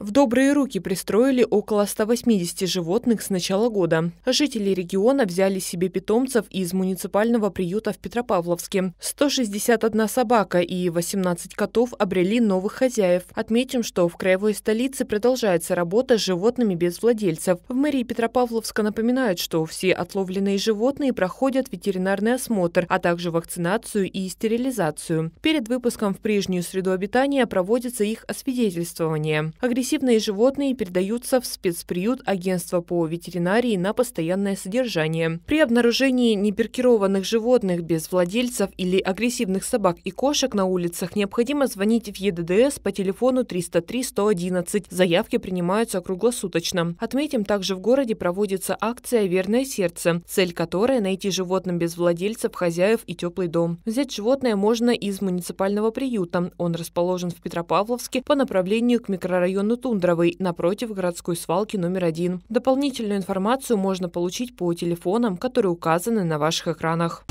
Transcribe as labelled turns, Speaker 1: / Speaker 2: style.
Speaker 1: В добрые руки пристроили около 180 животных с начала года. Жители региона взяли себе питомцев из муниципального приюта в Петропавловске. 161 собака и 18 котов обрели новых хозяев. Отметим, что в краевой столице продолжается работа с животными без владельцев. В мэрии Петропавловска напоминают, что все отловленные животные проходят ветеринарный осмотр, а также вакцинацию и стерилизацию. Перед выпуском в прежнюю среду обитания проводится их освидетельствование. Агрессивные агрессивные животные передаются в спецприют агентства по ветеринарии на постоянное содержание. При обнаружении неперкированных животных без владельцев или агрессивных собак и кошек на улицах необходимо звонить в ЕДДС по телефону 303-111. Заявки принимаются круглосуточно. Отметим, также в городе проводится акция «Верное сердце», цель которой – найти животным без владельцев, хозяев и теплый дом. Взять животное можно из муниципального приюта. Он расположен в Петропавловске по направлению к микрорайону Тундровой, напротив городской свалки номер один. Дополнительную информацию можно получить по телефонам, которые указаны на ваших экранах.